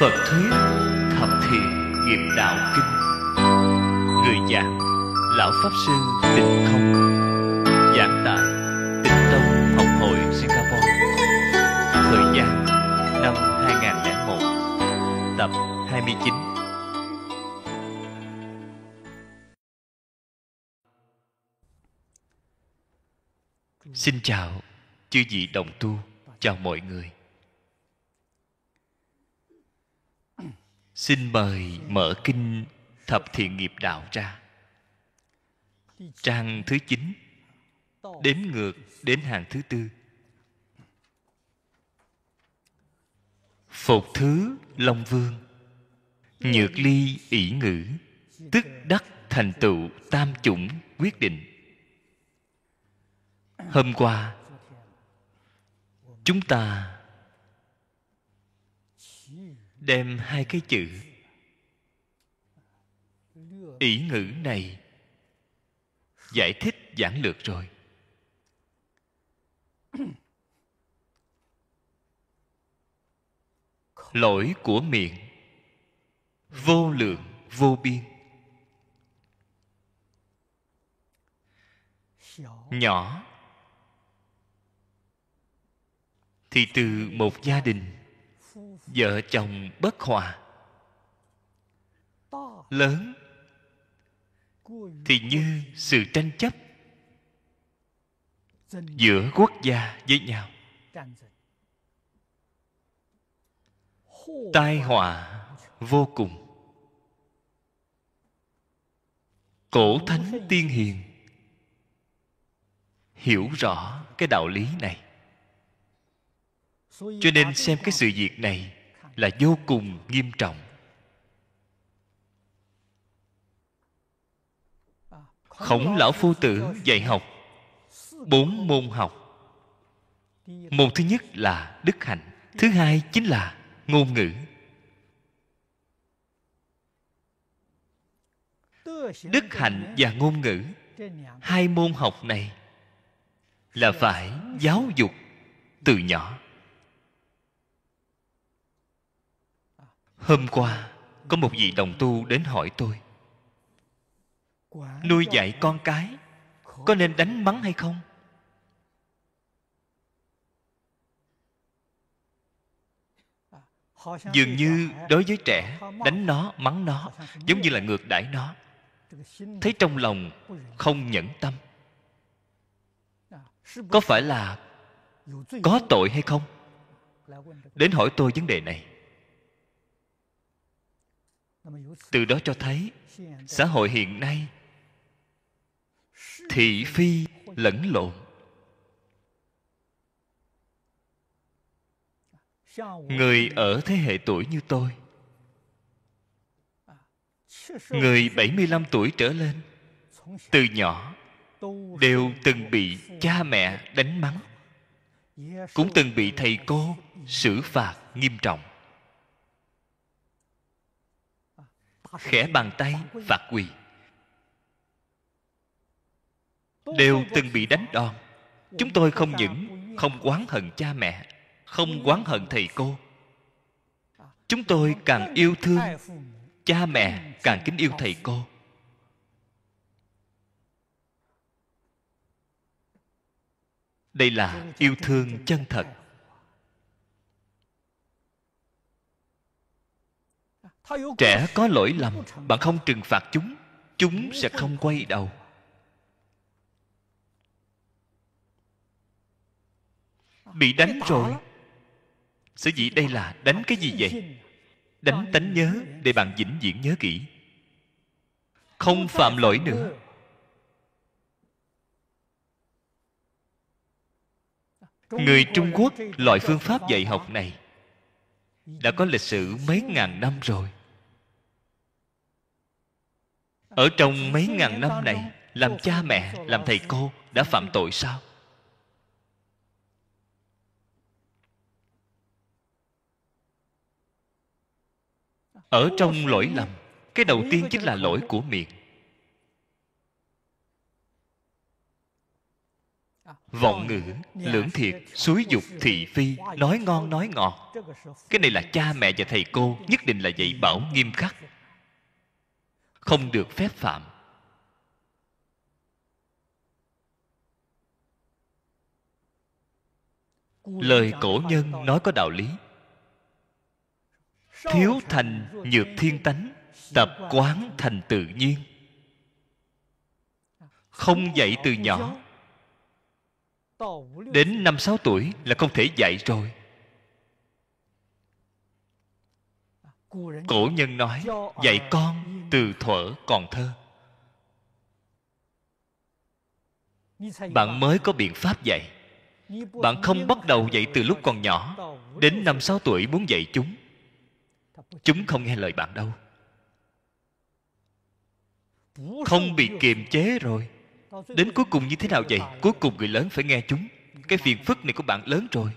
Phật Thuyết Thập Thiện Nghiệp Đạo Kinh Người giảng Lão Pháp Sư Tịnh Không Giảng tại Tịnh Tông Học hội Singapore Thời gian năm 2001 Tập 29 Xin chào chư vị đồng tu Chào mọi người xin mời mở kinh thập thiện nghiệp đạo ra trang thứ chín đếm ngược đến hàng thứ tư phục thứ long vương nhược ly ỷ ngữ tức đắc thành tựu tam chủng quyết định hôm qua chúng ta đem hai cái chữ ý ngữ này giải thích giản lược rồi lỗi của miệng vô lượng vô biên nhỏ thì từ một gia đình vợ chồng bất hòa lớn thì như sự tranh chấp giữa quốc gia với nhau tai họa vô cùng cổ thánh tiên hiền hiểu rõ cái đạo lý này cho nên xem cái sự việc này là vô cùng nghiêm trọng khổng lão phu tử dạy học bốn môn học môn thứ nhất là đức hạnh thứ hai chính là ngôn ngữ đức hạnh và ngôn ngữ hai môn học này là phải giáo dục từ nhỏ Hôm qua Có một vị đồng tu đến hỏi tôi Nuôi dạy con cái Có nên đánh mắng hay không? Dường như đối với trẻ Đánh nó, mắng nó Giống như là ngược đãi nó Thấy trong lòng không nhẫn tâm Có phải là Có tội hay không? Đến hỏi tôi vấn đề này từ đó cho thấy xã hội hiện nay thị phi lẫn lộn người ở thế hệ tuổi như tôi người 75 tuổi trở lên từ nhỏ đều từng bị cha mẹ đánh mắng cũng từng bị thầy cô xử phạt nghiêm trọng khẽ bàn tay và quỳ đều từng bị đánh đòn chúng tôi không những không oán hận cha mẹ không oán hận thầy cô chúng tôi càng yêu thương cha mẹ càng kính yêu thầy cô đây là yêu thương chân thật trẻ có lỗi lầm bạn không trừng phạt chúng chúng sẽ không quay đầu bị đánh rồi sở dĩ đây là đánh cái gì vậy đánh tánh nhớ để bạn vĩnh viễn nhớ kỹ không phạm lỗi nữa người trung quốc loại phương pháp dạy học này đã có lịch sử mấy ngàn năm rồi ở trong mấy ngàn năm này Làm cha mẹ, làm thầy cô Đã phạm tội sao Ở trong lỗi lầm Cái đầu tiên chính là lỗi của miệng vọng ngữ lưỡng thiệt suối dục thị phi nói ngon nói ngọt cái này là cha mẹ và thầy cô nhất định là dạy bảo nghiêm khắc không được phép phạm lời cổ nhân nói có đạo lý thiếu thành nhược thiên tánh tập quán thành tự nhiên không dạy từ nhỏ đến năm sáu tuổi là không thể dạy rồi cổ nhân nói dạy con từ thuở còn thơ bạn mới có biện pháp dạy bạn không bắt đầu dạy từ lúc còn nhỏ đến năm sáu tuổi muốn dạy chúng chúng không nghe lời bạn đâu không bị kiềm chế rồi đến cuối cùng như thế nào vậy cuối cùng người lớn phải nghe chúng cái phiền phức này của bạn lớn rồi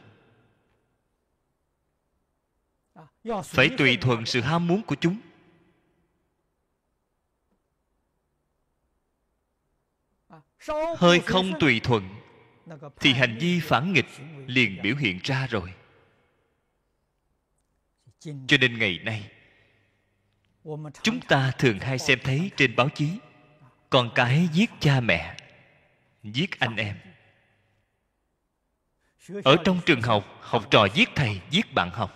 phải tùy thuận sự ham muốn của chúng hơi không tùy thuận thì hành vi phản nghịch liền biểu hiện ra rồi cho nên ngày nay chúng ta thường hay xem thấy trên báo chí con cái giết cha mẹ giết anh em ở trong trường học học trò giết thầy giết bạn học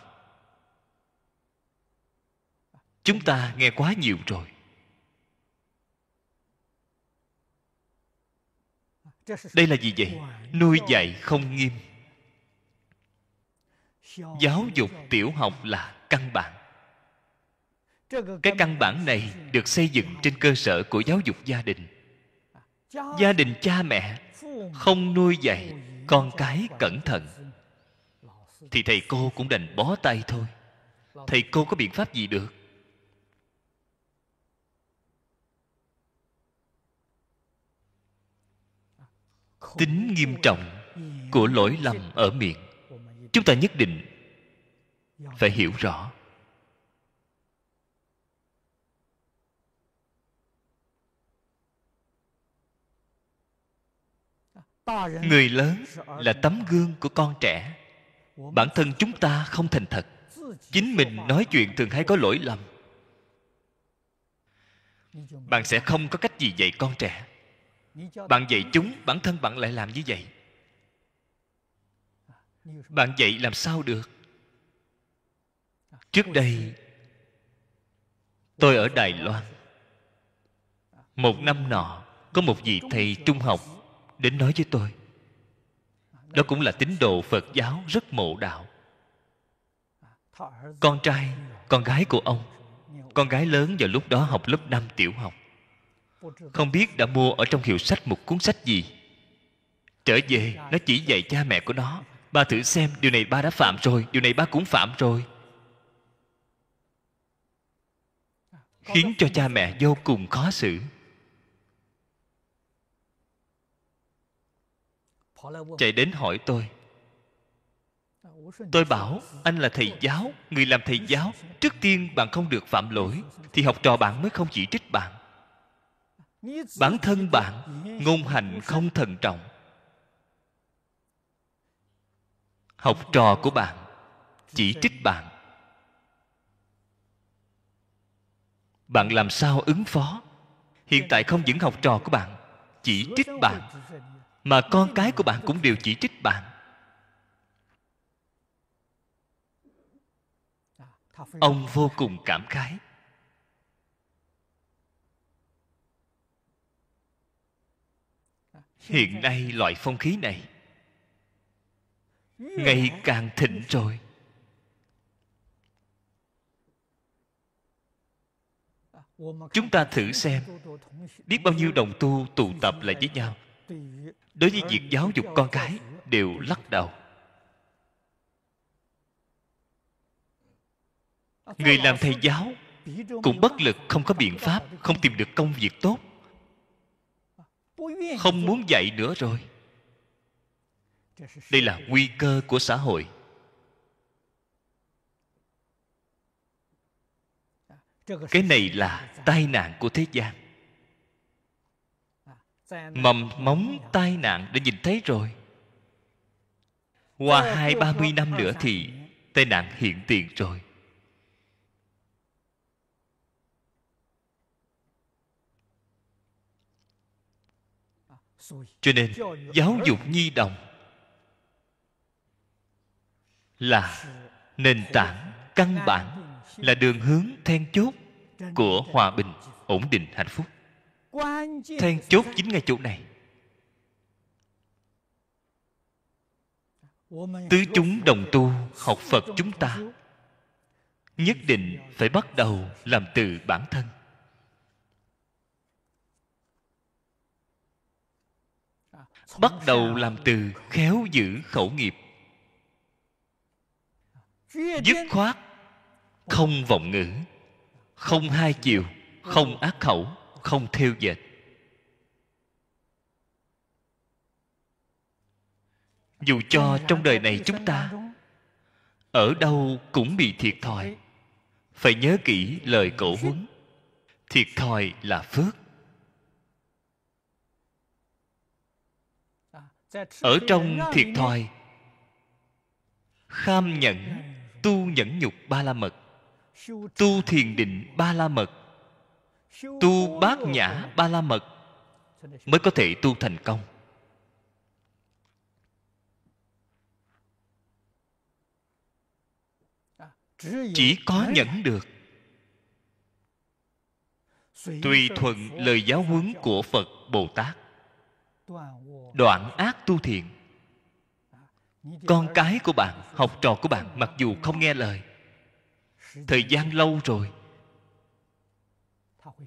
chúng ta nghe quá nhiều rồi đây là gì vậy nuôi dạy không nghiêm giáo dục tiểu học là căn bản cái căn bản này được xây dựng trên cơ sở của giáo dục gia đình gia đình cha mẹ không nuôi dạy con cái cẩn thận thì thầy cô cũng đành bó tay thôi thầy cô có biện pháp gì được tính nghiêm trọng của lỗi lầm ở miệng chúng ta nhất định phải hiểu rõ người lớn là tấm gương của con trẻ bản thân chúng ta không thành thật chính mình nói chuyện thường hay có lỗi lầm bạn sẽ không có cách gì dạy con trẻ bạn dạy chúng bản thân bạn lại làm như vậy à, bạn dạy làm sao được à, trước đây tôi ở đài loan một năm nọ có một vị thầy trung học đến nói với tôi à, đó cũng là tín đồ phật giáo rất mộ đạo con trai con gái của ông con gái lớn vào lúc đó học lớp 5 tiểu học không biết đã mua ở trong hiệu sách một cuốn sách gì trở về nó chỉ dạy cha mẹ của nó ba thử xem điều này ba đã phạm rồi điều này ba cũng phạm rồi khiến cho cha mẹ vô cùng khó xử chạy đến hỏi tôi tôi bảo anh là thầy giáo người làm thầy giáo trước tiên bạn không được phạm lỗi thì học trò bạn mới không chỉ trích bạn bản thân bạn ngôn hành không thận trọng học trò của bạn chỉ trích bạn bạn làm sao ứng phó hiện tại không những học trò của bạn chỉ trích bạn mà con cái của bạn cũng đều chỉ trích bạn ông vô cùng cảm khái hiện nay loại phong khí này ngày càng thịnh rồi chúng ta thử xem biết bao nhiêu đồng tu tụ tập lại với nhau đối với việc giáo dục con cái đều lắc đầu người làm thầy giáo cũng bất lực không có biện pháp không tìm được công việc tốt không muốn dạy nữa rồi đây là nguy cơ của xã hội cái này là tai nạn của thế gian mầm móng tai nạn đã nhìn thấy rồi qua hai ba mươi năm nữa thì tai nạn hiện tiền rồi cho nên giáo dục nhi đồng là nền tảng căn bản là đường hướng then chốt của hòa bình ổn định hạnh phúc then chốt chính ngay chỗ này tứ chúng đồng tu học phật chúng ta nhất định phải bắt đầu làm từ bản thân bắt đầu làm từ khéo giữ khẩu nghiệp dứt khoát không vọng ngữ không hai chiều không ác khẩu không theo dệt dù cho trong đời này chúng ta ở đâu cũng bị thiệt thòi phải nhớ kỹ lời cổ huấn thiệt thòi là phước ở trong thiệt thòi kham nhẫn tu nhẫn nhục ba la mật tu thiền định ba la mật tu bát nhã ba la mật mới có thể tu thành công chỉ có nhẫn được tùy thuận lời giáo huấn của phật bồ tát đoạn ác tu thiện con cái của bạn học trò của bạn mặc dù không nghe lời thời gian lâu rồi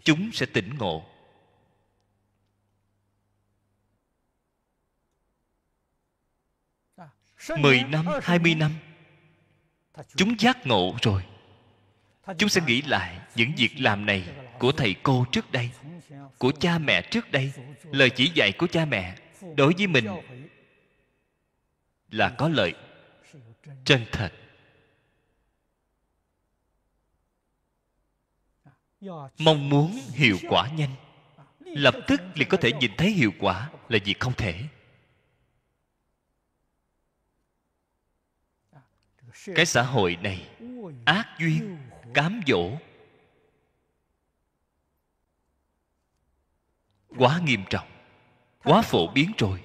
chúng sẽ tỉnh ngộ mười năm hai mươi năm chúng giác ngộ rồi chúng sẽ nghĩ lại những việc làm này của thầy cô trước đây của cha mẹ trước đây lời chỉ dạy của cha mẹ đối với mình là có lợi chân thật mong muốn hiệu quả nhanh lập tức liền có thể nhìn thấy hiệu quả là gì không thể cái xã hội này ác duyên cám dỗ quá nghiêm trọng quá phổ biến rồi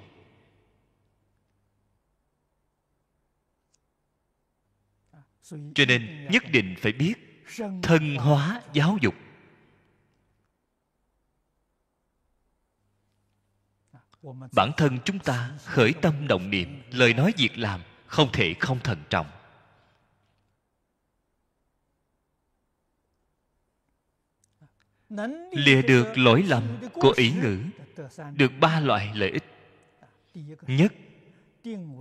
cho nên nhất định phải biết thân hóa giáo dục bản thân chúng ta khởi tâm động niệm lời nói việc làm không thể không thận trọng lìa được lỗi lầm của ý ngữ được ba loại lợi ích nhất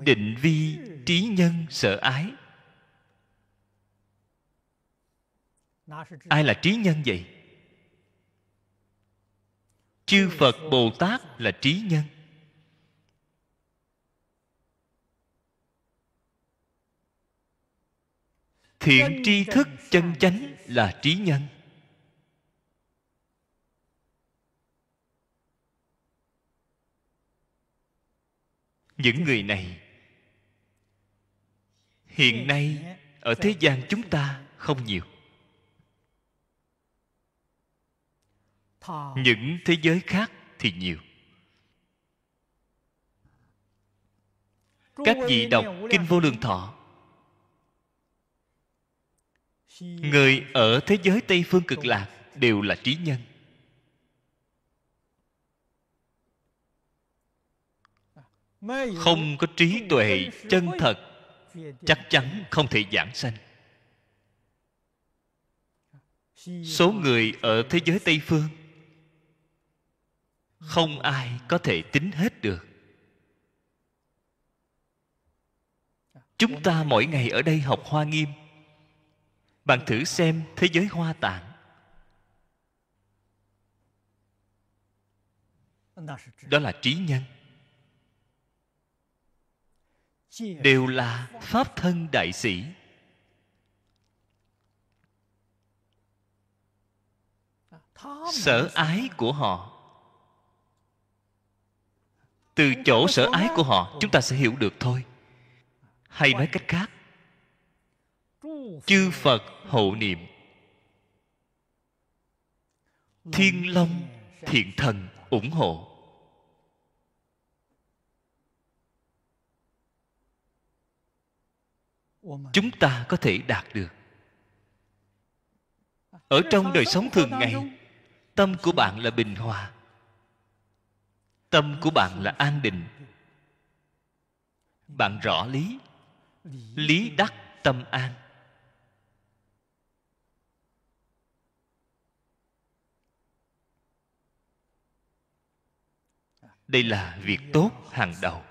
định vi trí nhân sợ ái ai là trí nhân vậy chư phật bồ tát là trí nhân thiện tri thức chân chánh là trí nhân những người này hiện nay ở thế gian chúng ta không nhiều những thế giới khác thì nhiều các vị đọc kinh vô lượng thọ người ở thế giới tây phương cực lạc đều là trí nhân không có trí tuệ chân thật chắc chắn không thể giảng sanh số người ở thế giới tây phương không ai có thể tính hết được chúng ta mỗi ngày ở đây học hoa nghiêm bạn thử xem thế giới hoa tạng đó là trí nhân đều là pháp thân đại sĩ sở ái của họ từ chỗ sở ái của họ chúng ta sẽ hiểu được thôi hay nói cách khác chư phật hộ niệm thiên long thiện thần ủng hộ chúng ta có thể đạt được ở trong đời sống thường ngày tâm của bạn là bình hòa tâm của bạn là an định bạn rõ lý lý đắc tâm an đây là việc tốt hàng đầu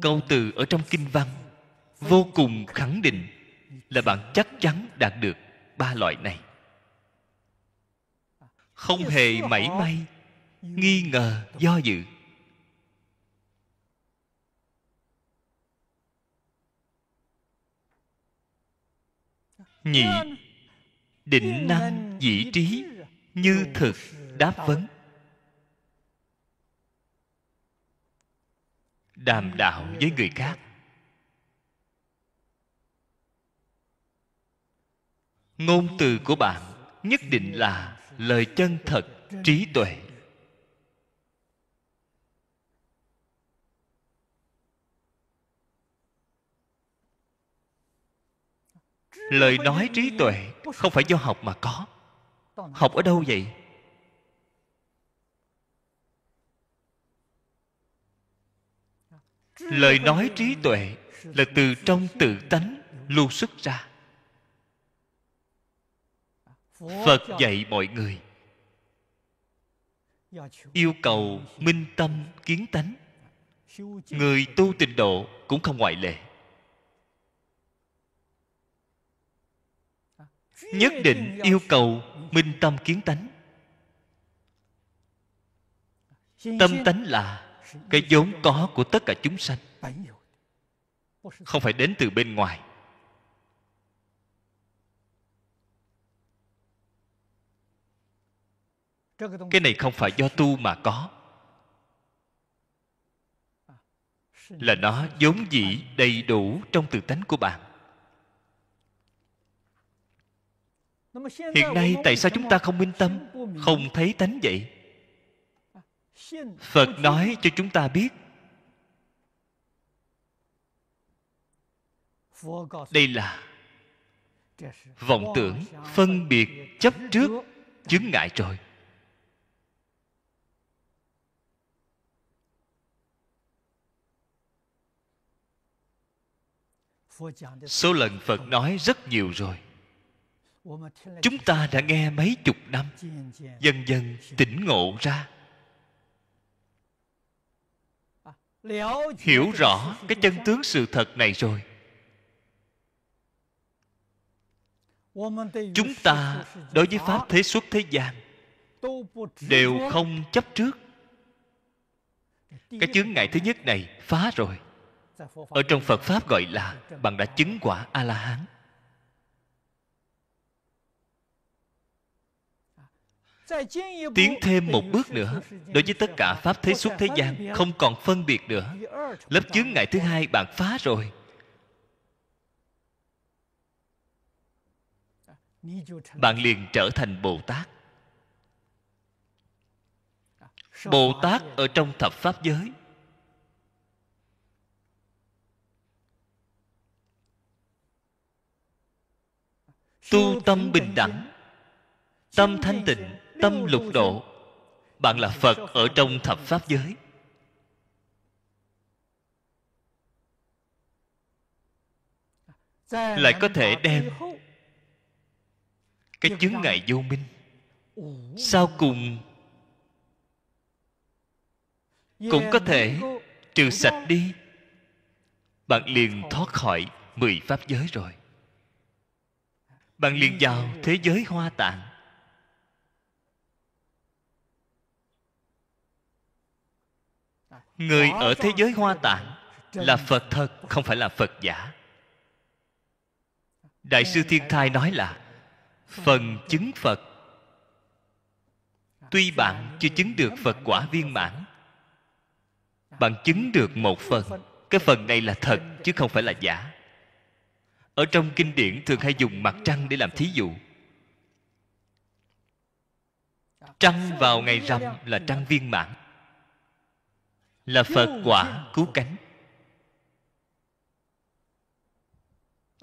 câu từ ở trong kinh văn vô cùng khẳng định là bạn chắc chắn đạt được ba loại này không hề mảy may nghi ngờ do dự nhị định năng dĩ trí như thực đáp vấn đàm đạo với người khác ngôn từ của bạn nhất định là lời chân thật trí tuệ lời nói trí tuệ không phải do học mà có học ở đâu vậy lời nói trí tuệ là từ trong tự tánh lưu xuất ra phật dạy mọi người yêu cầu minh tâm kiến tánh người tu tịnh độ cũng không ngoại lệ nhất định yêu cầu minh tâm kiến tánh tâm tánh là cái vốn có của tất cả chúng sanh không phải đến từ bên ngoài cái này không phải do tu mà có là nó vốn dĩ đầy đủ trong tự tánh của bạn hiện nay tại sao chúng ta không minh tâm không thấy tánh vậy phật nói cho chúng ta biết đây là vọng tưởng phân biệt chấp trước chứng ngại rồi số lần phật nói rất nhiều rồi chúng ta đã nghe mấy chục năm dần dần tỉnh ngộ ra hiểu rõ cái chân tướng sự thật này rồi chúng ta đối với pháp thế xuất thế gian đều không chấp trước cái chướng ngại thứ nhất này phá rồi ở trong phật pháp gọi là bằng đã chứng quả a la hán tiến thêm một bước nữa đối với tất cả pháp thế suốt thế gian không còn phân biệt nữa lớp chướng ngại thứ hai bạn phá rồi bạn liền trở thành bồ tát bồ tát ở trong thập pháp giới tu tâm bình đẳng tâm thanh tịnh tâm lục độ bạn là phật ở trong thập pháp giới lại có thể đem cái chứng ngại vô minh sau cùng cũng có thể trừ sạch đi bạn liền thoát khỏi mười pháp giới rồi bạn liền vào thế giới hoa tạng người ở thế giới hoa tạng là phật thật không phải là phật giả đại sư thiên thai nói là phần chứng phật tuy bạn chưa chứng được phật quả viên mãn bạn chứng được một phần cái phần này là thật chứ không phải là giả ở trong kinh điển thường hay dùng mặt trăng để làm thí dụ trăng vào ngày rằm là trăng viên mãn là phật quả cứu cánh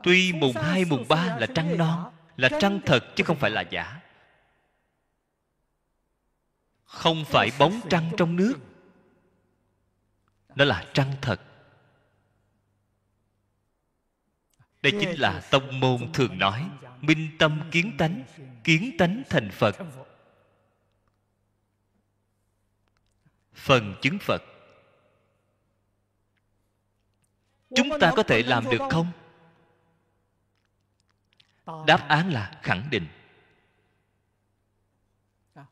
tuy mùng hai mùng ba là trăng non là trăng thật chứ không phải là giả không phải bóng trăng trong nước đó là trăng thật đây chính là tông môn thường nói minh tâm kiến tánh kiến tánh thành phật phần chứng phật chúng ta có thể làm được không đáp án là khẳng định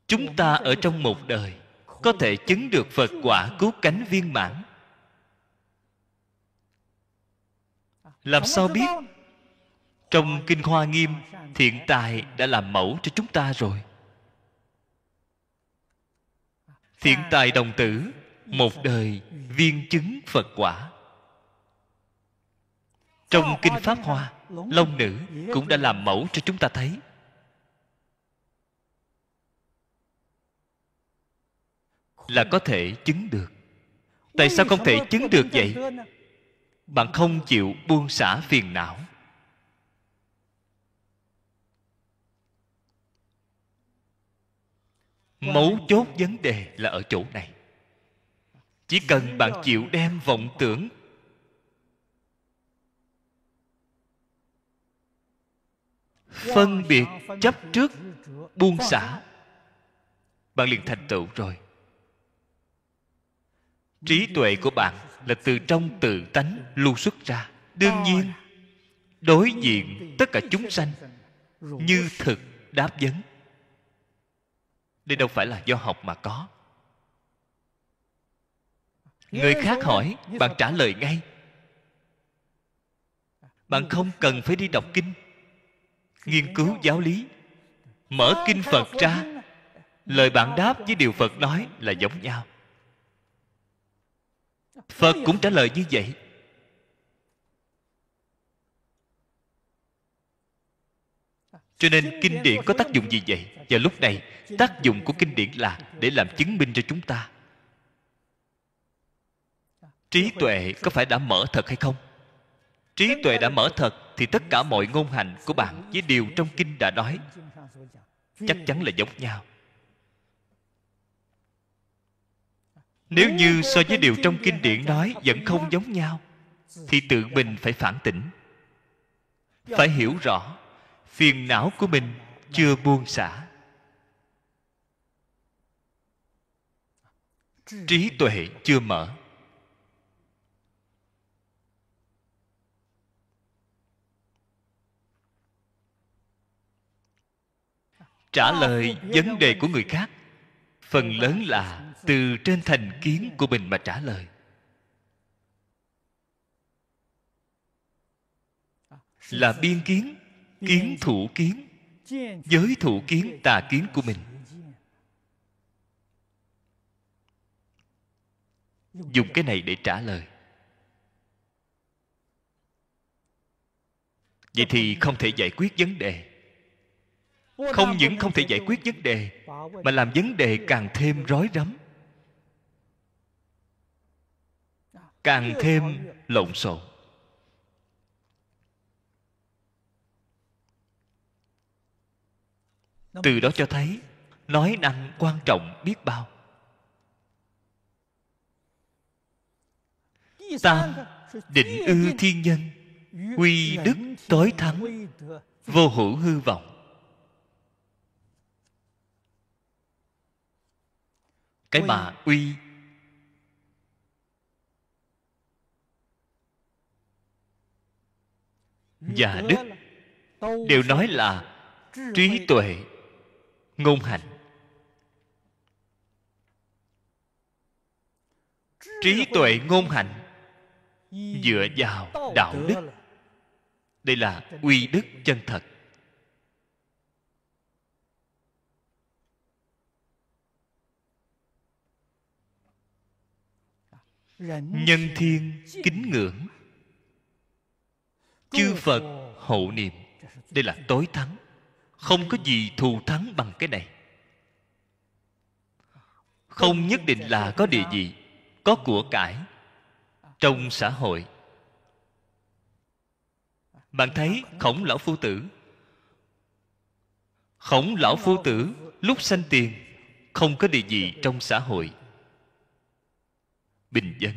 chúng ta ở trong một đời có thể chứng được phật quả cứu cánh viên mãn làm sao biết trong kinh hoa nghiêm thiện tài đã làm mẫu cho chúng ta rồi thiện tài đồng tử một đời viên chứng phật quả trong kinh pháp hoa long nữ cũng đã làm mẫu cho chúng ta thấy là có thể chứng được tại sao không thể chứng được vậy bạn không chịu buông xả phiền não mấu chốt vấn đề là ở chỗ này chỉ cần bạn chịu đem vọng tưởng phân biệt chấp trước buông xả bạn liền thành tựu rồi trí tuệ của bạn là từ trong tự tánh lưu xuất ra đương nhiên đối diện tất cả chúng sanh như thực đáp vấn đây đâu phải là do học mà có người khác hỏi bạn trả lời ngay bạn không cần phải đi đọc kinh nghiên cứu giáo lý mở kinh phật ra lời bạn đáp với điều phật nói là giống nhau phật cũng trả lời như vậy cho nên kinh điển có tác dụng gì vậy và lúc này tác dụng của kinh điển là để làm chứng minh cho chúng ta trí tuệ có phải đã mở thật hay không trí tuệ đã mở thật thì tất cả mọi ngôn hành của bạn với điều trong kinh đã nói chắc chắn là giống nhau nếu như so với điều trong kinh điển nói vẫn không giống nhau thì tự mình phải phản tỉnh phải hiểu rõ phiền não của mình chưa buông xả trí tuệ chưa mở trả lời vấn đề của người khác phần lớn là từ trên thành kiến của mình mà trả lời là biên kiến kiến thủ kiến giới thủ kiến tà kiến của mình dùng cái này để trả lời vậy thì không thể giải quyết vấn đề không những không thể giải quyết vấn đề mà làm vấn đề càng thêm rối rắm càng thêm lộn xộn từ đó cho thấy nói năng quan trọng biết bao tam định ư thiên nhân quy đức tối thắng vô hữu hư vọng cái bà uy và đức đều nói là trí tuệ ngôn hạnh trí tuệ ngôn hạnh dựa vào đạo đức đây là uy đức chân thật nhân thiên kính ngưỡng chư phật hộ niệm đây là tối thắng không có gì thù thắng bằng cái này không nhất định là có địa vị có của cải trong xã hội bạn thấy khổng lão phu tử khổng lão phu tử lúc sanh tiền không có địa vị trong xã hội bình dân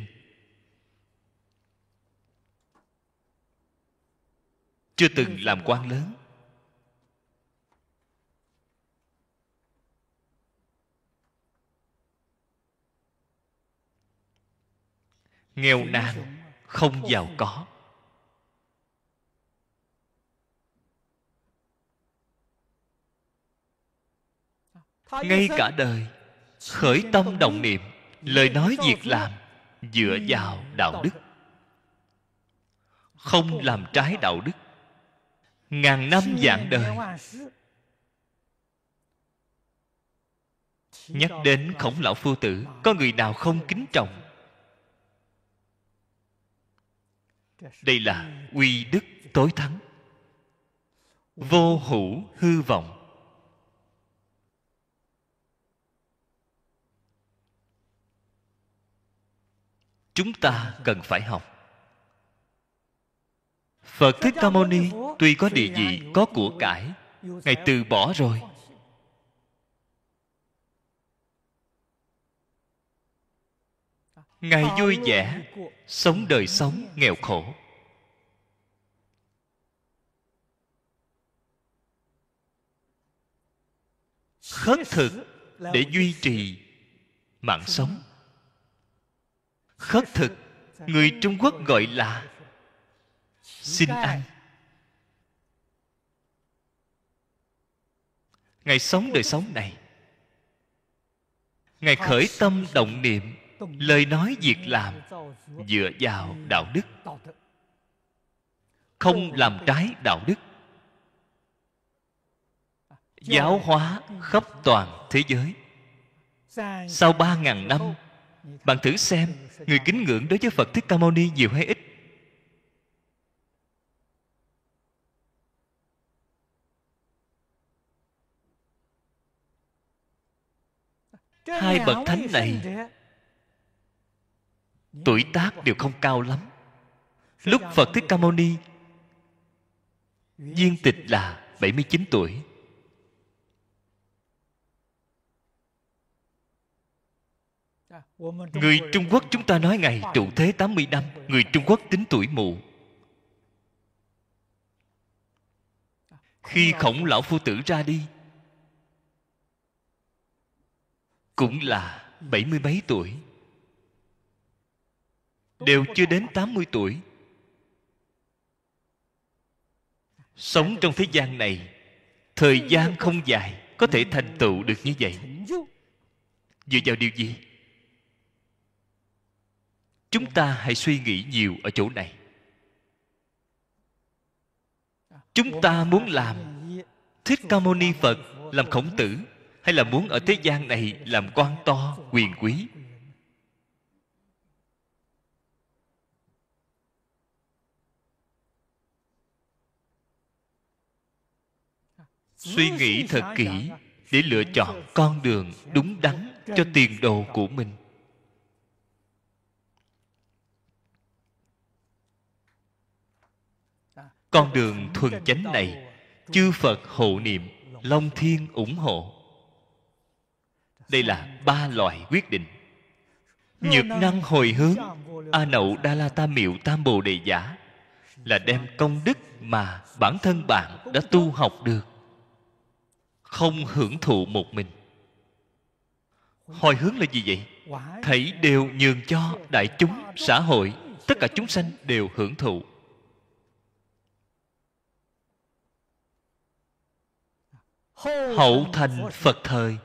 chưa từng làm quan lớn nghèo nàn không giàu có ngay cả đời khởi tâm đồng niệm lời nói việc làm dựa vào đạo đức không làm trái đạo đức ngàn năm dạng đời nhắc đến khổng lão phu tử có người nào không kính trọng đây là uy đức tối thắng vô hữu hư vọng chúng ta cần phải học phật thích ca mâu ni tuy có địa vị có của cải ngài từ bỏ rồi ngài vui vẻ sống đời sống nghèo khổ khất thực để duy trì mạng sống khất thực người trung quốc gọi là xin ăn ngày sống đời sống này ngày khởi tâm động niệm lời nói việc làm dựa vào đạo đức không làm trái đạo đức giáo hóa khắp toàn thế giới sau ba ngàn năm bạn thử xem người kính ngưỡng đối với phật thích ca mâu ni nhiều hay ít hai bậc thánh này tuổi tác đều không cao lắm lúc phật thích ca mâu ni viên tịch là 79 tuổi Người Trung Quốc chúng ta nói ngày trụ thế 80 năm Người Trung Quốc tính tuổi mụ Khi khổng lão phu tử ra đi Cũng là bảy mươi mấy tuổi Đều chưa đến 80 tuổi Sống trong thế gian này Thời gian không dài Có thể thành tựu được như vậy Dựa vào điều gì? chúng ta hãy suy nghĩ nhiều ở chỗ này chúng ta muốn làm thích ca mâu ni phật làm khổng tử hay là muốn ở thế gian này làm quan to quyền quý suy nghĩ thật kỹ để lựa chọn con đường đúng đắn cho tiền đồ của mình con đường thuần chánh này chư phật hộ niệm long thiên ủng hộ đây là ba loại quyết định nhược năng hồi hướng a nậu đa la ta miệu tam bồ đề giả là đem công đức mà bản thân bạn đã tu học được không hưởng thụ một mình hồi hướng là gì vậy Thấy đều nhường cho đại chúng xã hội tất cả chúng sanh đều hưởng thụ hậu thành phật thời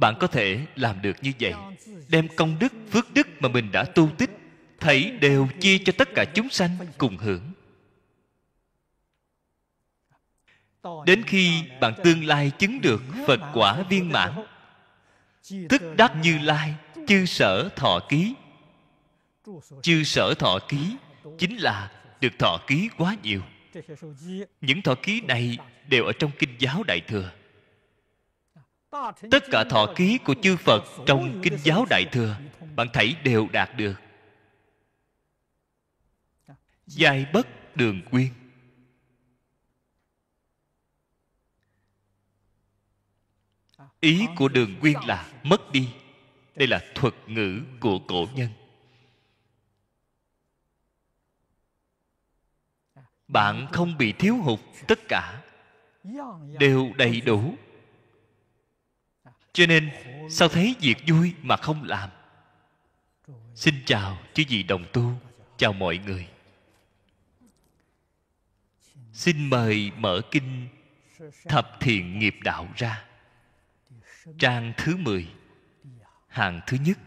bạn có thể làm được như vậy đem công đức phước đức mà mình đã tu tích thảy đều chia cho tất cả chúng sanh cùng hưởng đến khi bạn tương lai chứng được phật quả viên mãn tức đắc như lai chư sở thọ ký chư sở thọ ký chính là được thọ ký quá nhiều những thọ ký này đều ở trong kinh giáo đại thừa tất cả thọ ký của chư phật trong kinh giáo đại thừa bạn thấy đều đạt được giai bất đường quyên ý của đường quyên là mất đi đây là thuật ngữ của cổ nhân bạn không bị thiếu hụt tất cả đều đầy đủ cho nên sao thấy việc vui mà không làm xin chào chứ gì đồng tu chào mọi người xin mời mở kinh thập thiện nghiệp đạo ra trang thứ mười hàng thứ nhất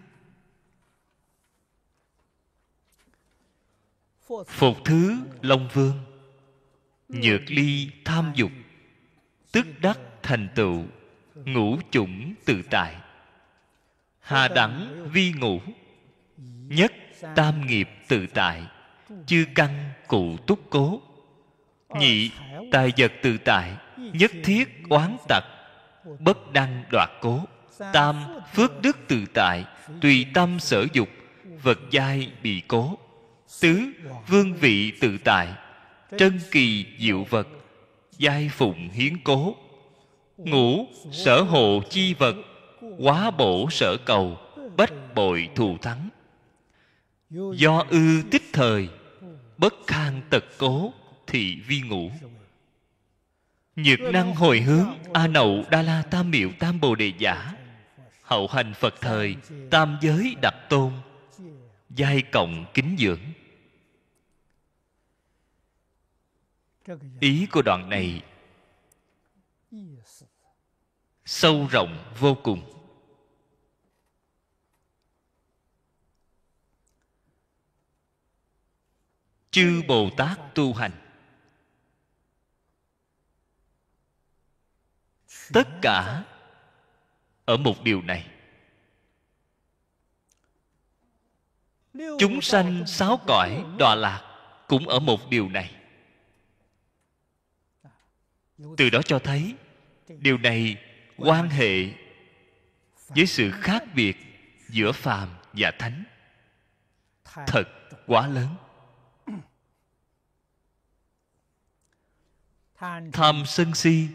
phục thứ long vương nhược ly tham dục tức đắc thành tựu ngũ chủng tự tại hà đẳng vi ngũ nhất tam nghiệp tự tại chư căn cụ túc cố nhị tài vật tự tại nhất thiết oán tật bất đăng đoạt cố tam phước đức tự tại tùy tâm sở dục vật giai bị cố tứ vương vị tự tại trân kỳ diệu vật giai phụng hiến cố ngũ sở hộ chi vật quá bổ sở cầu bách bội thù thắng do ư tích thời bất khang tật cố thị vi ngũ nhiệt năng hồi hướng a nậu đa la tam miệu tam bồ đề giả hậu hành phật thời tam giới đặc tôn giai cộng kính dưỡng ý của đoạn này sâu rộng vô cùng chư bồ tát tu hành tất cả ở một điều này chúng sanh sáu cõi đọa lạc cũng ở một điều này từ đó cho thấy điều này quan hệ với sự khác biệt giữa phàm và thánh thật quá lớn tham sân si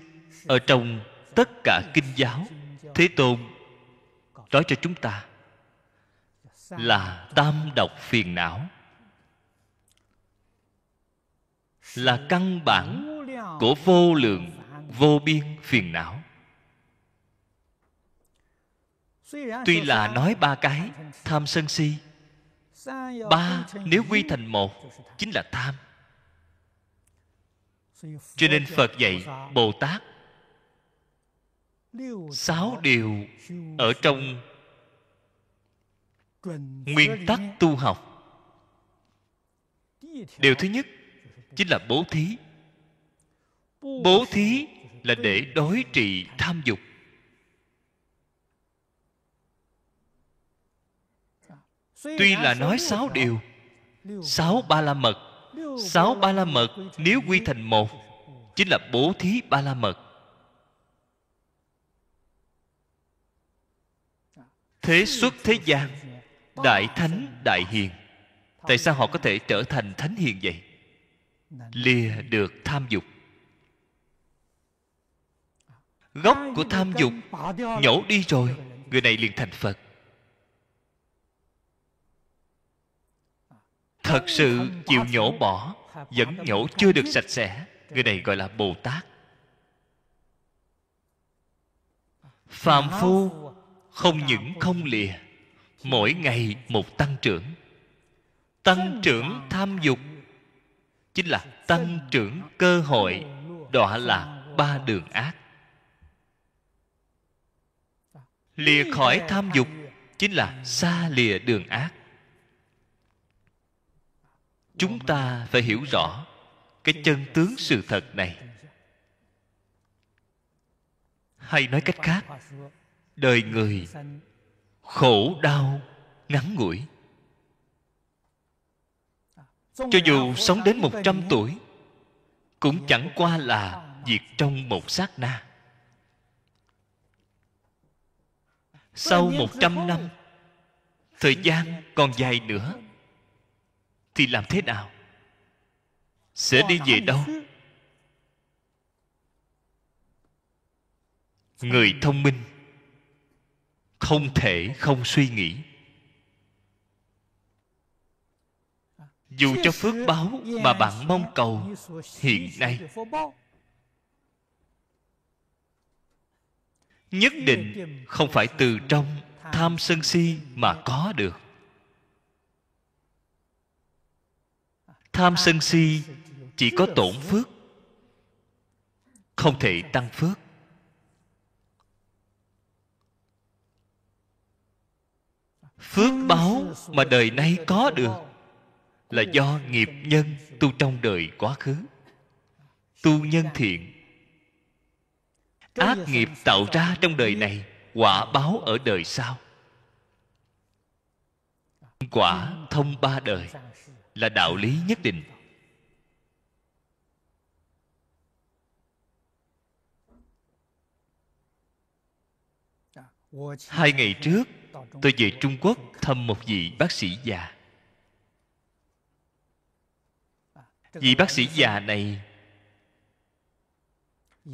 ở trong tất cả kinh giáo thế tôn nói cho chúng ta là tam độc phiền não là căn bản của vô lượng vô biên phiền não tuy là nói ba cái tham sân si ba nếu quy thành một chính là tham cho nên phật dạy bồ tát sáu điều ở trong nguyên tắc tu học điều thứ nhất chính là bố thí bố thí là để đối trị tham dục tuy là nói sáu điều sáu ba la mật sáu ba la mật nếu quy thành một chính là bố thí ba la mật thế xuất thế gian đại thánh đại hiền tại sao họ có thể trở thành thánh hiền vậy lìa được tham dục gốc của tham dục nhổ đi rồi người này liền thành phật thật sự chịu nhổ bỏ vẫn nhổ chưa được sạch sẽ người này gọi là bồ tát phàm phu không những không lìa mỗi ngày một tăng trưởng tăng trưởng tham dục chính là tăng trưởng cơ hội đọa lạc ba đường ác lìa khỏi tham dục à? chính là xa lìa đường ác chúng ta phải hiểu rõ cái chân tướng sự thật này hay nói cách khác đời người khổ đau ngắn ngủi cho dù sống đến một trăm tuổi cũng chẳng qua là việc trong một sát na sau 100 năm thời gian còn dài nữa thì làm thế nào sẽ đi về đâu người thông minh không thể không suy nghĩ dù cho phước báo mà bạn mong cầu hiện nay nhất định không phải từ trong tham sân si mà có được tham sân si chỉ có tổn phước không thể tăng phước phước báo mà đời nay có được là do nghiệp nhân tu trong đời quá khứ tu nhân thiện ác nghiệp tạo ra trong đời này quả báo ở đời sau quả thông ba đời là đạo lý nhất định hai ngày trước tôi về trung quốc thăm một vị bác sĩ già vị bác sĩ già này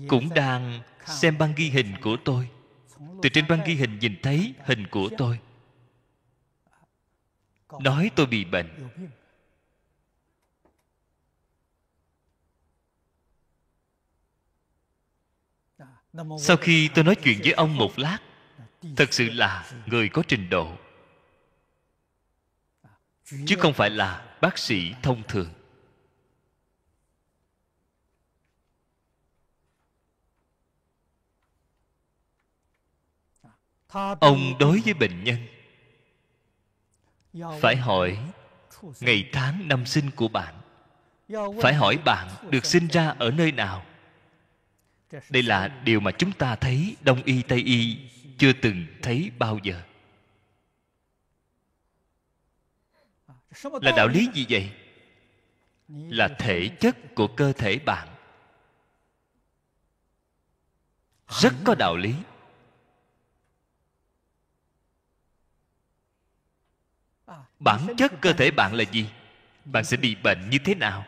cũng đang xem băng ghi hình của tôi từ trên băng ghi hình nhìn thấy hình của tôi nói tôi bị bệnh sau khi tôi nói chuyện với ông một lát thật sự là người có trình độ chứ không phải là bác sĩ thông thường ông đối với bệnh nhân phải hỏi ngày tháng năm sinh của bạn phải hỏi bạn được sinh ra ở nơi nào đây là điều mà chúng ta thấy đông y tây y chưa từng thấy bao giờ là đạo lý gì vậy là thể chất của cơ thể bạn rất có đạo lý bản chất cơ thể bạn là gì bạn sẽ bị bệnh như thế nào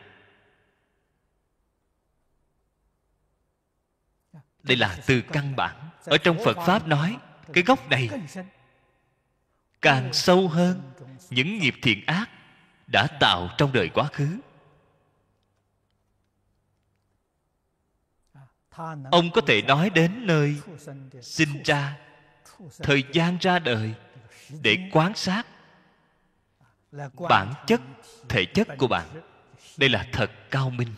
đây là từ căn bản ở trong phật pháp nói cái gốc này càng sâu hơn những nghiệp thiện ác đã tạo trong đời quá khứ ông có thể nói đến nơi sinh ra thời gian ra đời để quan sát bản chất thể chất của bạn đây là thật cao minh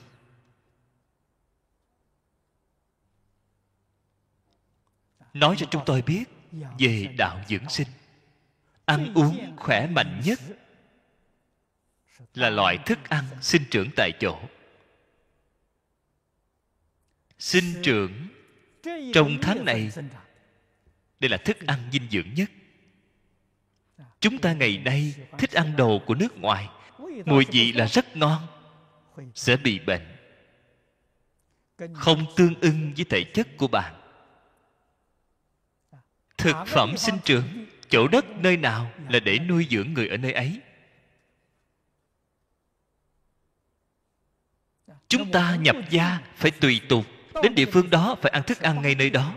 nói cho chúng tôi biết về đạo dưỡng sinh ăn uống khỏe mạnh nhất là loại thức ăn sinh trưởng tại chỗ sinh trưởng trong tháng này đây là thức ăn dinh dưỡng nhất chúng ta ngày nay thích ăn đồ của nước ngoài mùi vị là rất ngon sẽ bị bệnh không tương ưng với thể chất của bạn thực phẩm sinh trưởng chỗ đất nơi nào là để nuôi dưỡng người ở nơi ấy chúng ta nhập gia phải tùy tục đến địa phương đó phải ăn thức ăn ngay nơi đó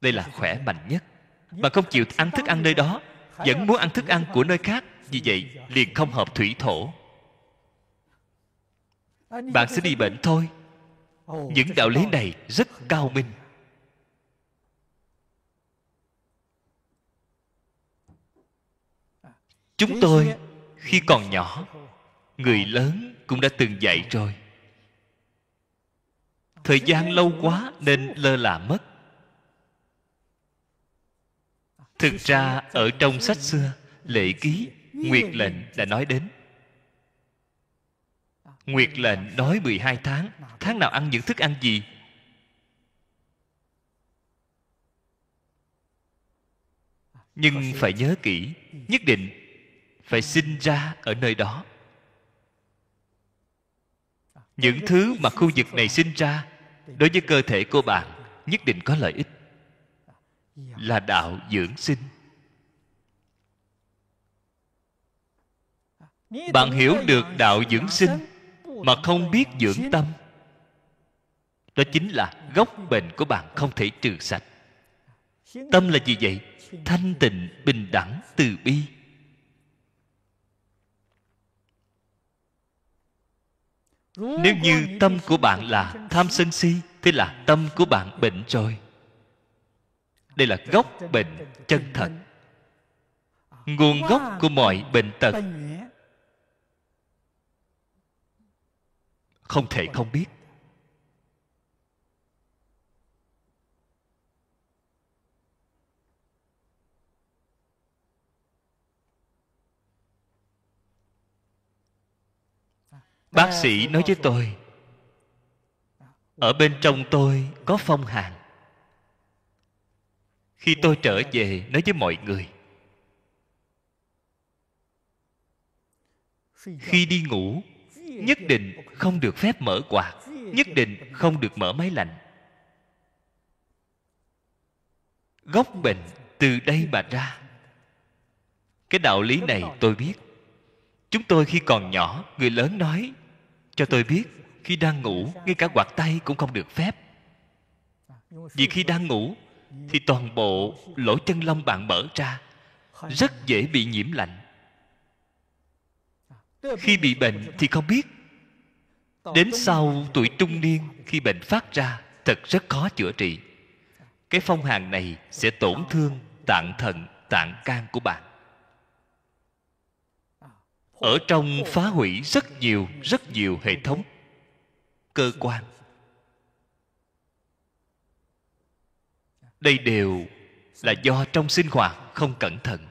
đây là khỏe mạnh nhất mà không chịu ăn thức ăn nơi đó vẫn muốn ăn thức ăn của nơi khác vì vậy liền không hợp thủy thổ bạn sẽ bị bệnh thôi những đạo lý này rất cao minh chúng tôi khi còn nhỏ người lớn cũng đã từng dạy rồi thời gian lâu quá nên lơ là mất thực ra ở trong sách xưa lệ ký nguyệt lệnh đã nói đến nguyệt lệnh nói 12 tháng tháng nào ăn những thức ăn gì nhưng phải nhớ kỹ nhất định phải sinh ra ở nơi đó những thứ mà khu vực này sinh ra đối với cơ thể của bạn nhất định có lợi ích là đạo dưỡng sinh bạn hiểu được đạo dưỡng sinh mà không biết dưỡng tâm đó chính là gốc bệnh của bạn không thể trừ sạch tâm là gì vậy thanh tịnh bình đẳng từ bi nếu như tâm của bạn là tham sân si thế là tâm của bạn bệnh rồi đây là gốc bệnh chân thật nguồn gốc của mọi bệnh tật không thể không biết bác sĩ nói với tôi ở bên trong tôi có phong hàn khi tôi trở về nói với mọi người khi đi ngủ nhất định không được phép mở quạt nhất định không được mở máy lạnh gốc bệnh từ đây mà ra cái đạo lý này tôi biết chúng tôi khi còn nhỏ người lớn nói cho tôi biết khi đang ngủ ngay cả quạt tay cũng không được phép vì khi đang ngủ thì toàn bộ lỗ chân lông bạn mở ra rất dễ bị nhiễm lạnh khi bị bệnh thì không biết đến sau tuổi trung niên khi bệnh phát ra thật rất khó chữa trị cái phong hàn này sẽ tổn thương tạng thận tạng can của bạn ở trong phá hủy rất nhiều rất nhiều hệ thống cơ quan đây đều là do trong sinh hoạt không cẩn thận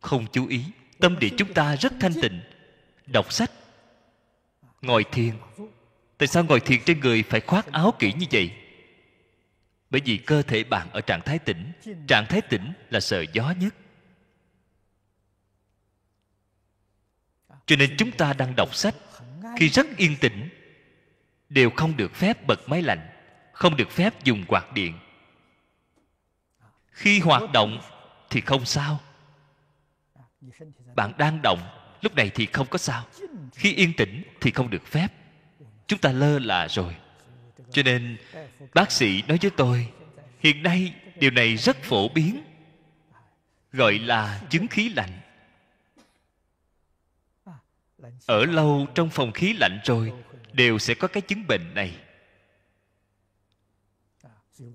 không chú ý tâm địa chúng ta rất thanh tịnh đọc sách ngồi thiền tại sao ngồi thiền trên người phải khoác áo kỹ như vậy bởi vì cơ thể bạn ở trạng thái tĩnh trạng thái tĩnh là sợ gió nhất cho nên chúng ta đang đọc sách khi rất yên tĩnh đều không được phép bật máy lạnh không được phép dùng quạt điện khi hoạt động thì không sao bạn đang động lúc này thì không có sao khi yên tĩnh thì không được phép chúng ta lơ là rồi cho nên bác sĩ nói với tôi hiện nay điều này rất phổ biến gọi là chứng khí lạnh ở lâu trong phòng khí lạnh rồi đều sẽ có cái chứng bệnh này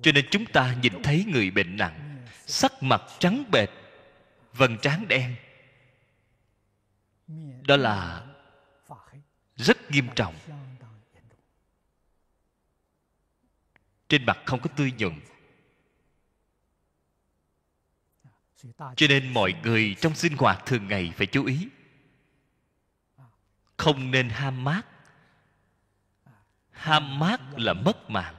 cho nên chúng ta nhìn thấy người bệnh nặng sắc mặt trắng bệch vầng trán đen đó là rất nghiêm trọng trên mặt không có tươi nhuận cho nên mọi người trong sinh hoạt thường ngày phải chú ý không nên ham mát ham mát là mất mạng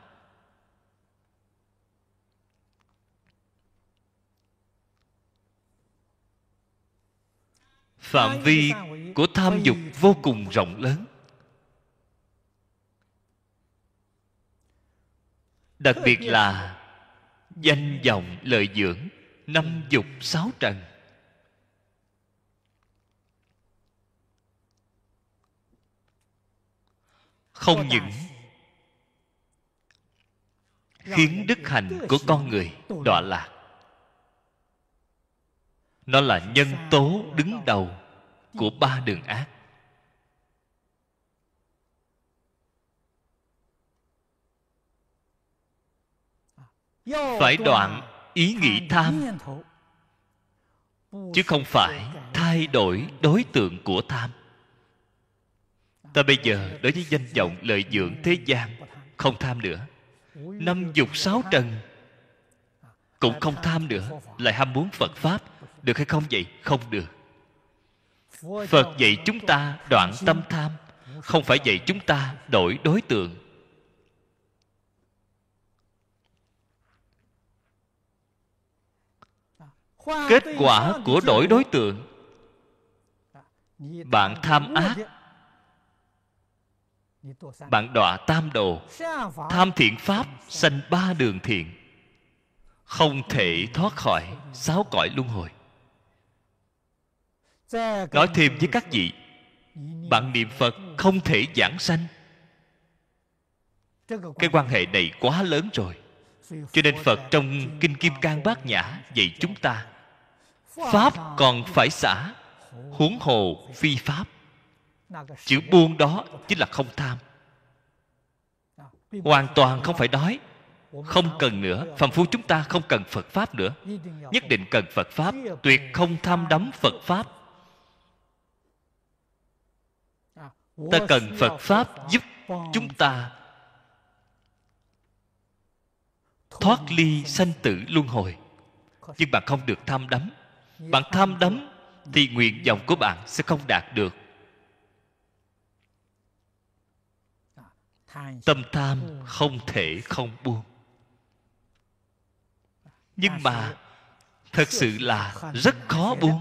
phạm vi của tham dục vô cùng rộng lớn đặc biệt là danh vọng lợi dưỡng năm dục sáu trần không những khiến đức hạnh của con người đọa lạc nó là nhân tố đứng đầu của ba đường ác ờ. phải đoạn ý nghĩ tham chứ không phải thay đổi đối tượng của tham ờ. ta bây giờ đối với danh vọng lợi dưỡng thế gian không tham nữa năm dục sáu trần ờ. cũng không tham nữa lại ham muốn phật pháp được hay không vậy không được phật dạy chúng ta đoạn tâm tham không phải dạy chúng ta đổi đối tượng kết quả của đổi đối tượng bạn tham ác bạn đọa tam đồ tham thiện pháp sanh ba đường thiện không thể thoát khỏi sáu cõi luân hồi nói thêm với các vị bạn niệm phật không thể giảng sanh cái quan hệ này quá lớn rồi cho nên phật trong kinh kim cang bát nhã dạy chúng ta pháp còn phải xả huống hồ phi pháp chữ buông đó chính là không tham hoàn toàn không phải đói, không cần nữa phàm phu chúng ta không cần phật pháp nữa nhất định cần phật pháp tuyệt không tham đắm phật pháp ta cần phật pháp giúp chúng ta thoát ly sanh tử luân hồi nhưng bạn không được tham đắm bạn tham đắm thì nguyện vọng của bạn sẽ không đạt được tâm tham không thể không buông nhưng mà thật sự là rất khó buông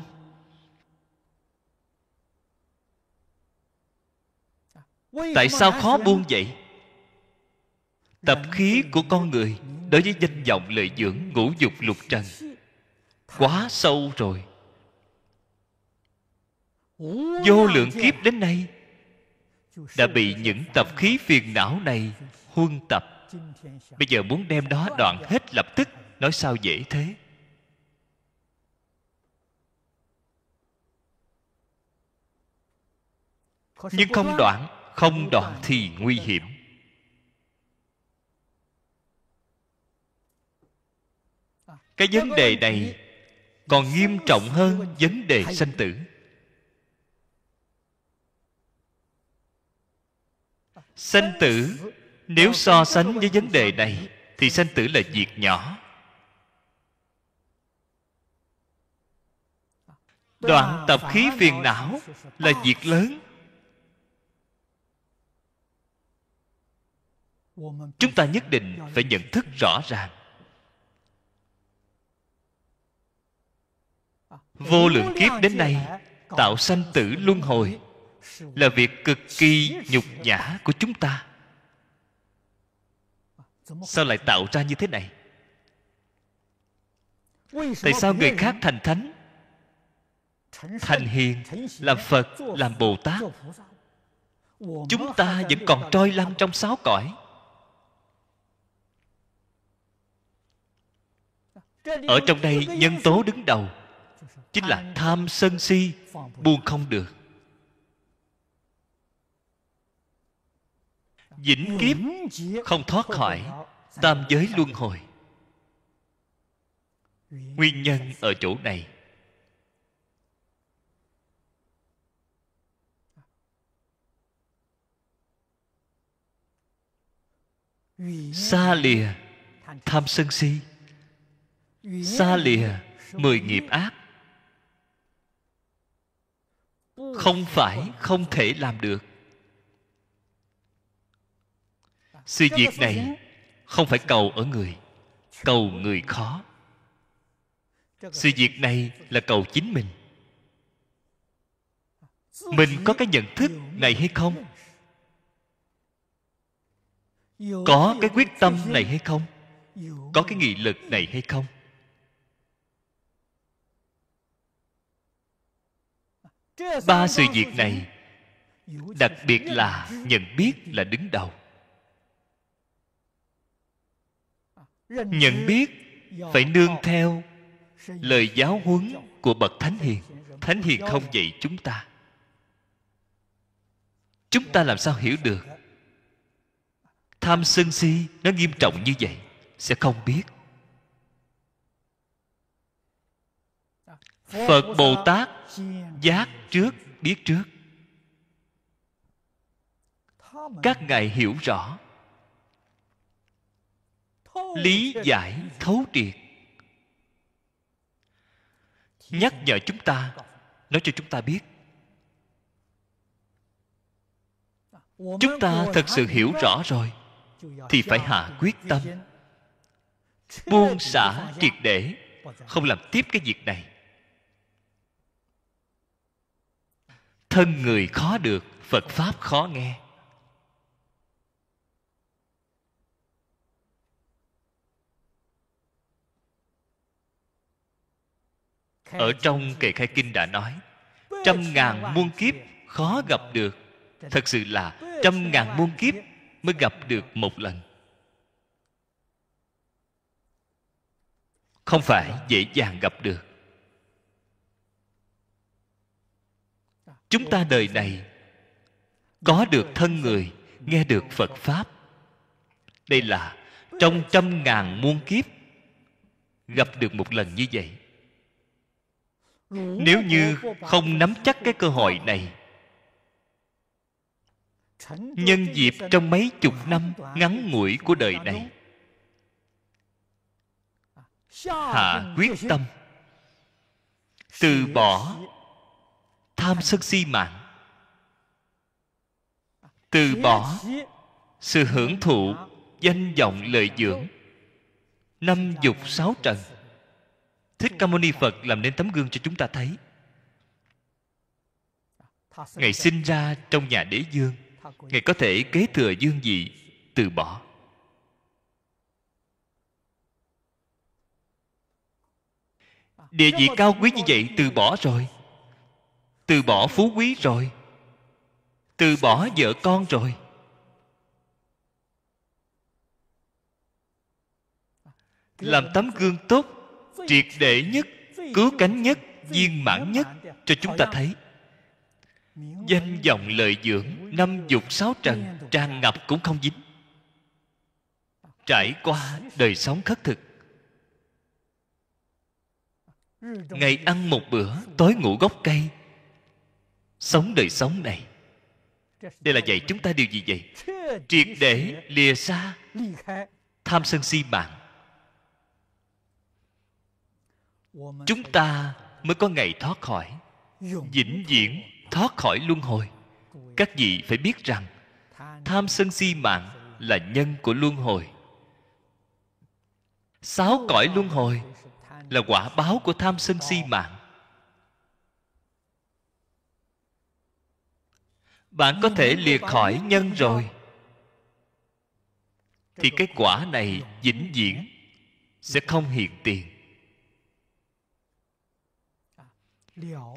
tại sao khó buông vậy tập khí của con người đối với danh vọng lợi dưỡng ngũ dục lục trần quá sâu rồi vô lượng kiếp đến nay đã bị những tập khí phiền não này huân tập bây giờ muốn đem đó đoạn dạ hết lập tức nói sao dễ thế nhưng không đoạn không đoạn thì nguy hiểm cái vấn đề này còn nghiêm trọng hơn vấn đề sanh tử sanh tử nếu so sánh với vấn đề này thì sanh tử là việc nhỏ đoạn tập khí phiền não là việc lớn chúng ta nhất định phải nhận thức rõ ràng vô lượng kiếp đến nay tạo sanh tử luân hồi là việc cực kỳ nhục nhã của chúng ta sao lại tạo ra như thế này tại sao người khác thành thánh thành hiền làm phật làm bồ tát chúng ta vẫn còn trôi lăn trong sáu cõi ở trong đây nhân tố đứng đầu chính là tham sân si buông không được vĩnh kiếp không thoát khỏi tam giới luân hồi nguyên nhân ở chỗ này xa lìa tham sân si xa lìa mười nghiệp ác không phải không thể làm được suy việc này không phải cầu ở người cầu người khó suy việc này là cầu chính mình mình có cái nhận thức này hay không có cái quyết tâm này hay không có cái nghị lực này hay không ba sự việc này đặc biệt là nhận biết là đứng đầu nhận biết phải nương theo lời giáo huấn của bậc thánh hiền thánh hiền không dạy chúng ta chúng ta làm sao hiểu được tham sân si nó nghiêm trọng như vậy sẽ không biết phật bồ tát giác trước biết trước các ngài hiểu rõ lý giải thấu triệt nhắc nhở chúng ta nói cho chúng ta biết chúng ta thật sự hiểu rõ rồi thì phải hạ quyết tâm buông xả triệt để không làm tiếp cái việc này thân người khó được phật pháp khó nghe ở trong kệ khai kinh đã nói trăm ngàn muôn kiếp khó gặp được thật sự là trăm ngàn muôn kiếp mới gặp được một lần không phải dễ dàng gặp được chúng ta đời này có được thân người nghe được phật pháp đây là trong trăm ngàn muôn kiếp gặp được một lần như vậy nếu như không nắm chắc cái cơ hội này nhân dịp trong mấy chục năm ngắn ngủi của đời này hạ quyết tâm từ bỏ tham sân si mạng từ bỏ sự hưởng thụ danh vọng lợi dưỡng năm dục sáu trần thích ca mâu ni phật làm nên tấm gương cho chúng ta thấy ngày sinh ra trong nhà đế dương ngày có thể kế thừa dương vị từ bỏ địa vị cao quý như vậy từ bỏ rồi từ bỏ phú quý rồi từ bỏ vợ con rồi làm tấm gương tốt triệt để nhất cứu cánh nhất viên mãn nhất cho chúng ta thấy danh vọng lợi dưỡng năm dục sáu trần tràn ngập cũng không dính trải qua đời sống khất thực ngày ăn một bữa tối ngủ gốc cây sống đời sống này đây là dạy chúng ta điều gì vậy triệt để lìa xa tham sân si mạng chúng ta mới có ngày thoát khỏi vĩnh viễn thoát khỏi luân hồi các vị phải biết rằng tham sân si mạng là nhân của luân hồi sáu cõi luân hồi là quả báo của tham sân si mạng bạn có thể liệt khỏi nhân rồi thì cái quả này vĩnh viễn sẽ không hiện tiền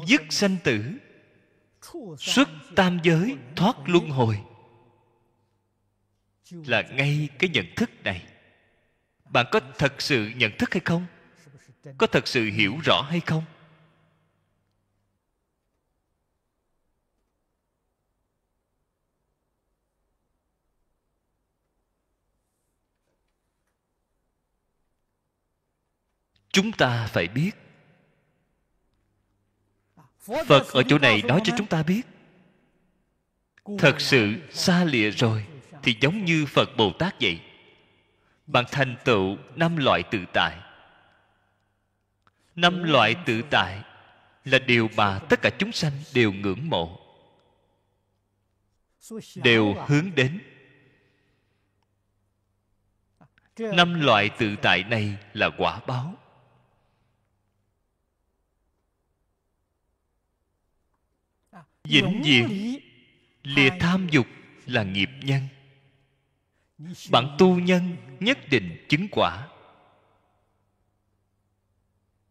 dứt sanh tử xuất tam giới thoát luân hồi là ngay cái nhận thức này bạn có thật sự nhận thức hay không có thật sự hiểu rõ hay không chúng ta phải biết phật ở chỗ này nói cho chúng ta biết thật sự xa lìa rồi thì giống như phật bồ tát vậy bạn thành tựu năm loại tự tại năm loại tự tại là điều mà tất cả chúng sanh đều ngưỡng mộ đều à. hướng đến năm loại tự tại này là quả báo vĩnh viễn lìa tham dục là nghiệp nhân bạn tu nhân nhất định chứng quả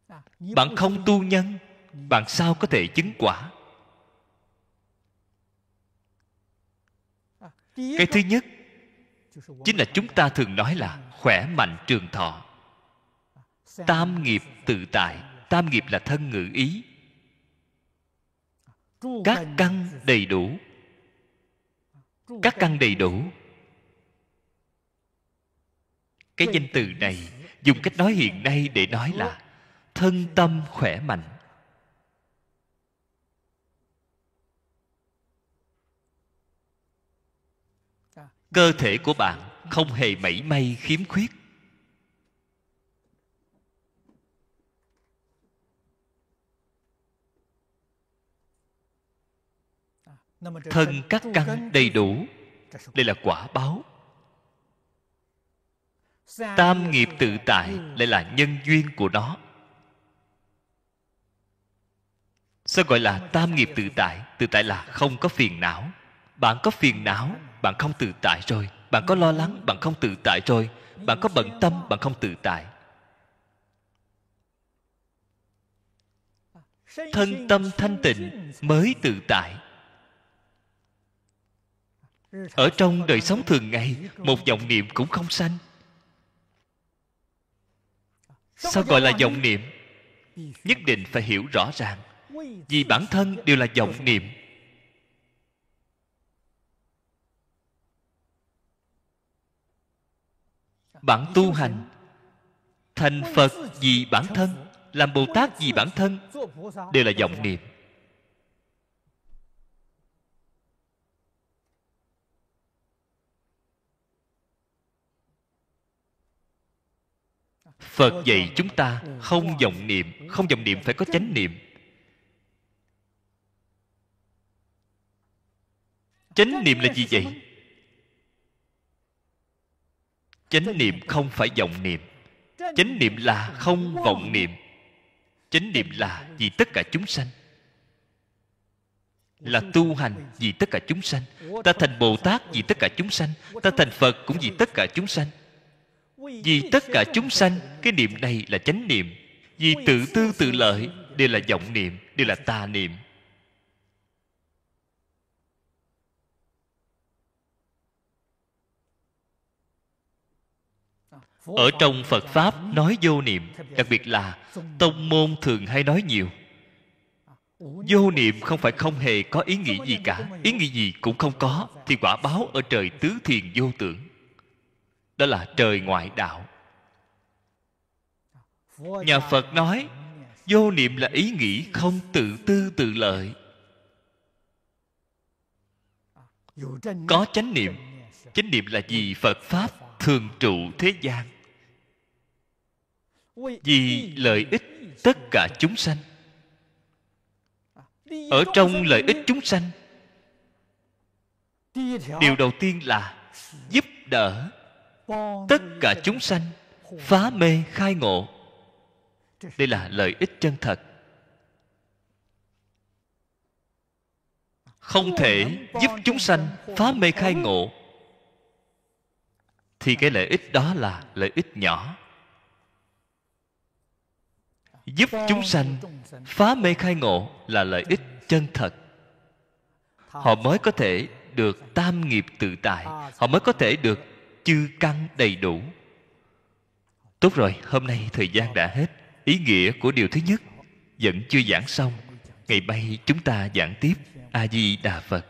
à, bạn không tu nhân bạn sao có thể chứng quả à, cái thứ nhất chính là chúng ta thường nói là ừ. khỏe mạnh trường thọ à, tam nghiệp tự tại tam nghiệp là thân ngữ ý các căn đầy đủ các căn đầy đủ cái danh từ này dùng cách nói hiện nay để nói là thân tâm khỏe mạnh cơ thể của bạn không hề mảy may khiếm khuyết thân các căn đầy đủ đây là quả báo tam nghiệp tự tại lại là nhân duyên của nó sao gọi là tam nghiệp tự tại tự tại là không có phiền não bạn có phiền não bạn không tự tại rồi bạn có lo lắng bạn không tự tại rồi bạn có bận tâm bạn không tự tại thân tâm thanh tịnh mới tự tại ở trong đời sống thường ngày một vọng niệm cũng không sanh sao gọi là vọng niệm nhất định phải hiểu rõ ràng vì bản thân đều là vọng niệm bạn tu hành thành phật vì bản thân làm bồ tát vì bản thân đều là vọng niệm phật dạy chúng ta không vọng niệm không vọng niệm phải có chánh niệm chánh niệm là gì vậy chánh niệm không phải vọng niệm chánh niệm là không vọng niệm chánh niệm là vì tất cả chúng sanh là tu hành vì tất cả chúng sanh ta thành bồ tát vì tất cả chúng sanh ta thành phật cũng vì tất cả chúng sanh vì tất cả chúng sanh cái niệm này là chánh niệm vì tự tư tự lợi đều là vọng niệm đều là tà niệm ở trong phật pháp nói vô niệm đặc biệt là tông môn thường hay nói nhiều vô niệm không phải không hề có ý nghĩa gì cả ý nghĩa gì cũng không có thì quả báo ở trời tứ thiền vô tưởng đó là trời ngoại đạo nhà phật nói vô niệm là ý nghĩ không tự tư tự lợi có chánh niệm chánh niệm là gì phật pháp thường trụ thế gian vì lợi ích tất cả chúng sanh ở trong lợi ích chúng sanh điều đầu tiên là giúp đỡ tất cả chúng sanh phá mê khai ngộ đây là lợi ích chân thật không thể giúp chúng sanh phá mê khai ngộ thì cái lợi ích đó là lợi ích nhỏ giúp chúng sanh phá mê khai ngộ là lợi ích chân thật họ mới có thể được tam nghiệp tự tại họ mới có thể được chư căn đầy đủ tốt rồi hôm nay thời gian đã hết ý nghĩa của điều thứ nhất vẫn chưa giảng xong ngày bay chúng ta giảng tiếp a di đà phật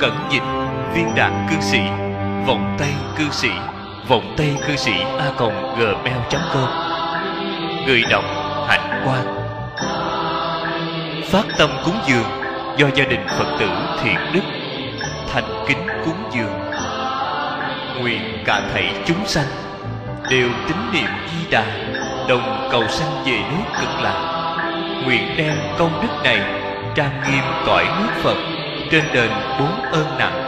cẩn dịch viên đạn cư sĩ vòng tay cư sĩ vòng tay cư sĩ a gmail.com người đọc hạnh quan phát tâm cúng dường do gia đình phật tử thiện đức thành kính cúng dường nguyện cả thảy chúng sanh đều tín niệm di đà đồng cầu sanh về nước cực lạc nguyện đem công đức này trang nghiêm cõi nước phật trên đền bốn ơn nặng